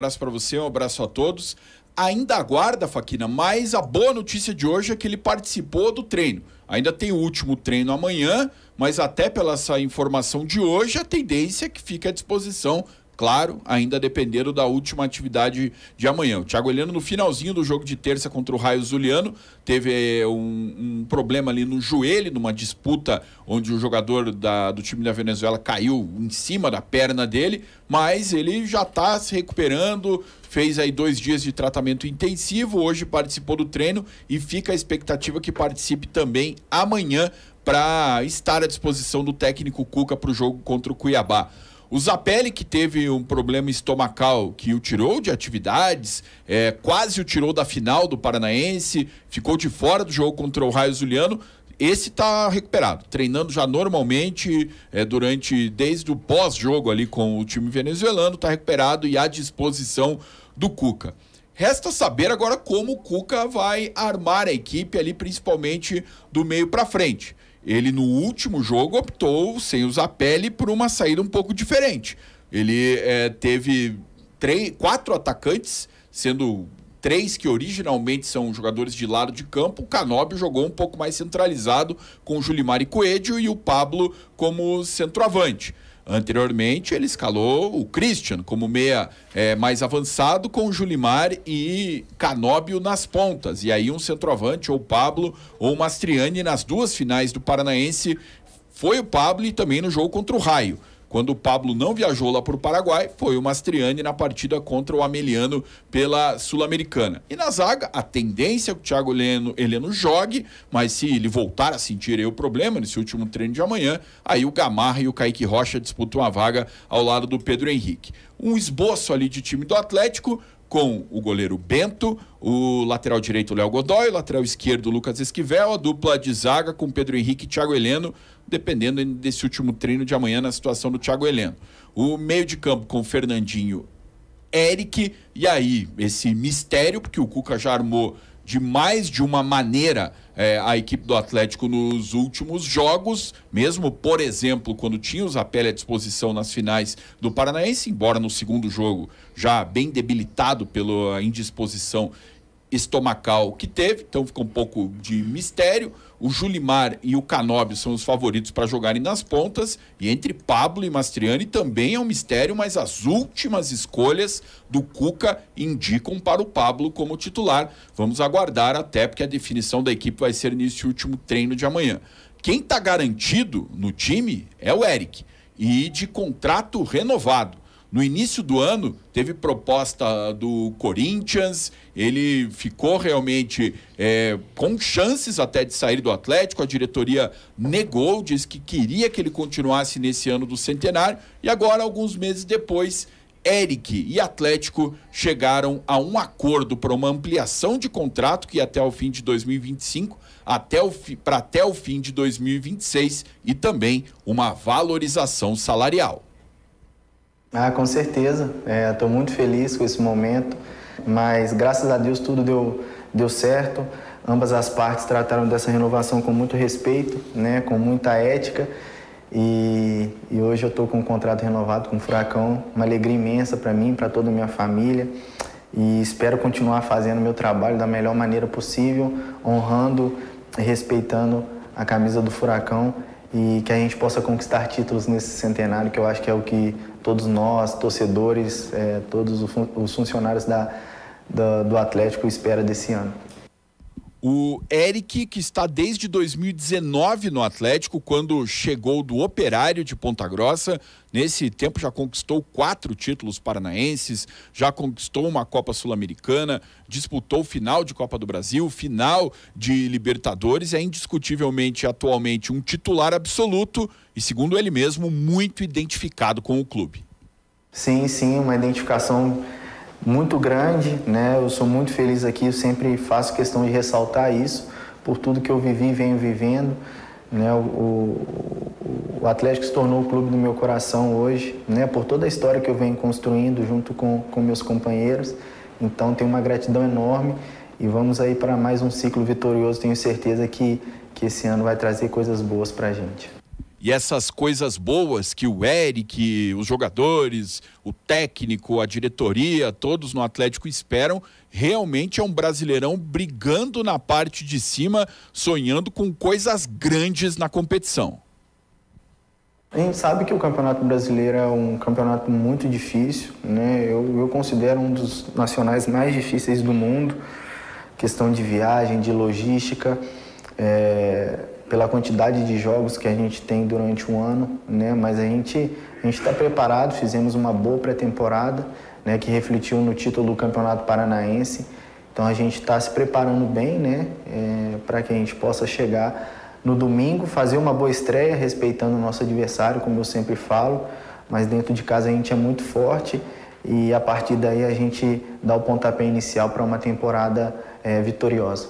Um abraço para você, um abraço a todos. Ainda aguarda, Faquina, mas a boa notícia de hoje é que ele participou do treino. Ainda tem o último treino amanhã, mas até pela essa informação de hoje, a tendência é que fique à disposição Claro, ainda dependendo da última atividade de amanhã. O Thiago Heleno, no finalzinho do jogo de terça contra o Raio Zuliano, teve eh, um, um problema ali no joelho, numa disputa onde o jogador da, do time da Venezuela caiu em cima da perna dele, mas ele já está se recuperando, fez aí dois dias de tratamento intensivo, hoje participou do treino e fica a expectativa que participe também amanhã para estar à disposição do técnico Cuca para o jogo contra o Cuiabá. O Zapelli, que teve um problema estomacal que o tirou de atividades, é, quase o tirou da final do Paranaense, ficou de fora do jogo contra o Raio Zuliano. Esse está recuperado, treinando já normalmente é, durante desde o pós-jogo ali com o time venezuelano, está recuperado e à disposição do Cuca. Resta saber agora como o Cuca vai armar a equipe ali, principalmente do meio para frente. Ele no último jogo optou, sem usar pele, por uma saída um pouco diferente. Ele é, teve três, quatro atacantes, sendo três que originalmente são jogadores de lado de campo, o Canóbio jogou um pouco mais centralizado com o Julimar e Coelho e o Pablo como centroavante. Anteriormente, ele escalou o Christian como meia é, mais avançado, com o Julimar e Canóbio nas pontas. E aí um centroavante, ou Pablo, ou Mastriani nas duas finais do Paranaense. Foi o Pablo e também no jogo contra o Raio. Quando o Pablo não viajou lá para o Paraguai, foi o Mastriani na partida contra o Ameliano pela Sul-Americana. E na zaga, a tendência é que o Thiago Heleno, Heleno jogue, mas se ele voltar a sentir aí o problema nesse último treino de amanhã, aí o Gamarra e o Kaique Rocha disputam a vaga ao lado do Pedro Henrique. Um esboço ali de time do Atlético, com o goleiro Bento, o lateral direito Léo Godoy, o lateral esquerdo Lucas Esquivel, a dupla de zaga com Pedro Henrique e Thiago Heleno, dependendo desse último treino de amanhã na situação do Thiago Heleno. O meio de campo com Fernandinho, Eric, e aí esse mistério, porque o Cuca já armou de mais de uma maneira é, a equipe do Atlético nos últimos jogos, mesmo, por exemplo, quando tinha o Zapelli à disposição nas finais do Paranaense, embora no segundo jogo já bem debilitado pela indisposição estomacal que teve, então ficou um pouco de mistério. O Julimar e o Canóbio são os favoritos para jogarem nas pontas. E entre Pablo e Mastriani também é um mistério, mas as últimas escolhas do Cuca indicam para o Pablo como titular. Vamos aguardar até porque a definição da equipe vai ser nesse último treino de amanhã. Quem está garantido no time é o Eric. E de contrato renovado. No início do ano, teve proposta do Corinthians, ele ficou realmente é, com chances até de sair do Atlético. A diretoria negou, disse que queria que ele continuasse nesse ano do centenário. E agora, alguns meses depois, Eric e Atlético chegaram a um acordo para uma ampliação de contrato que ia até o fim de 2025, até para até o fim de 2026 e também uma valorização salarial. Ah, com certeza. Estou é, muito feliz com esse momento, mas graças a Deus tudo deu, deu certo. Ambas as partes trataram dessa renovação com muito respeito, né, com muita ética. E, e hoje eu estou com um contrato renovado com o Furacão, uma alegria imensa para mim, para toda a minha família. E espero continuar fazendo meu trabalho da melhor maneira possível, honrando, respeitando a camisa do Furacão e que a gente possa conquistar títulos nesse centenário, que eu acho que é o que todos nós, torcedores, é, todos os funcionários da, da, do Atlético espera desse ano. O Eric, que está desde 2019 no Atlético, quando chegou do Operário de Ponta Grossa, nesse tempo já conquistou quatro títulos paranaenses, já conquistou uma Copa Sul-Americana, disputou final de Copa do Brasil, final de Libertadores, é indiscutivelmente atualmente um titular absoluto e, segundo ele mesmo, muito identificado com o clube. Sim, sim, uma identificação muito grande, né? Eu sou muito feliz aqui, eu sempre faço questão de ressaltar isso por tudo que eu vivi e venho vivendo, né? O, o, o, Atlético se tornou o clube do meu coração hoje, né? Por toda a história que eu venho construindo junto com, com meus companheiros. Então, tenho uma gratidão enorme e vamos aí para mais um ciclo vitorioso. Tenho certeza que, que esse ano vai trazer coisas boas para a gente. E essas coisas boas que o Eric, os jogadores, o técnico, a diretoria, todos no Atlético esperam, realmente é um brasileirão brigando na parte de cima, sonhando com coisas grandes na competição. A gente sabe que o Campeonato Brasileiro é um campeonato muito difícil, né? Eu, eu considero um dos nacionais mais difíceis do mundo, questão de viagem, de logística. É, pela quantidade de jogos que a gente tem durante o ano, né? Mas a gente a gente está preparado. Fizemos uma boa pré-temporada, né? Que refletiu no título do Campeonato Paranaense. Então a gente está se preparando bem, né? É, Para que a gente possa chegar no domingo, fazer uma boa estreia, respeitando o nosso adversário, como eu sempre falo. Mas dentro de casa a gente é muito forte e a partir daí a gente dá o pontapé inicial para uma temporada é, vitoriosa.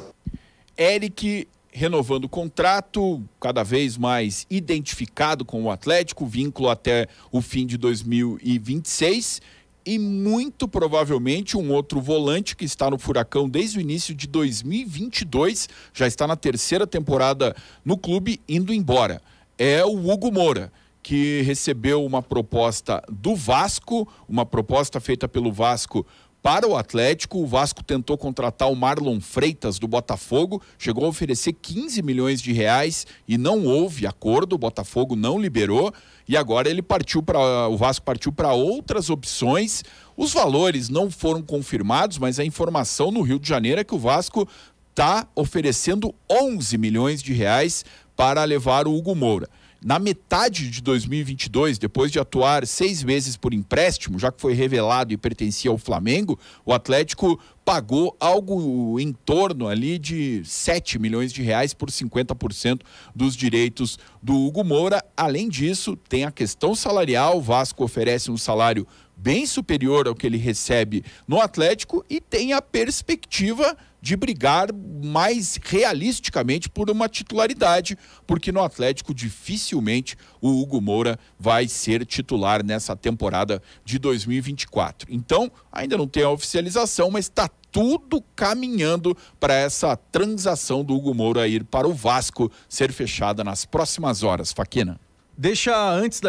Eric renovando o contrato, cada vez mais identificado com o Atlético, vínculo até o fim de 2026 e muito provavelmente um outro volante que está no Furacão desde o início de 2022, já está na terceira temporada no clube, indo embora. É o Hugo Moura, que recebeu uma proposta do Vasco, uma proposta feita pelo Vasco para o Atlético, o Vasco tentou contratar o Marlon Freitas do Botafogo, chegou a oferecer 15 milhões de reais e não houve acordo, o Botafogo não liberou e agora ele partiu para o Vasco partiu para outras opções. Os valores não foram confirmados, mas a informação no Rio de Janeiro é que o Vasco está oferecendo 11 milhões de reais para levar o Hugo Moura. Na metade de 2022, depois de atuar seis meses por empréstimo, já que foi revelado e pertencia ao Flamengo, o Atlético pagou algo em torno ali de 7 milhões de reais por 50% dos direitos do Hugo Moura. Além disso, tem a questão salarial. O Vasco oferece um salário bem superior ao que ele recebe no Atlético e tem a perspectiva de brigar mais realisticamente por uma titularidade, porque no Atlético dificilmente o Hugo Moura vai ser titular nessa temporada de 2024. Então, ainda não tem a oficialização, mas está tudo caminhando para essa transação do Hugo Moura ir para o Vasco ser fechada nas próximas horas, Faquina. Deixa antes da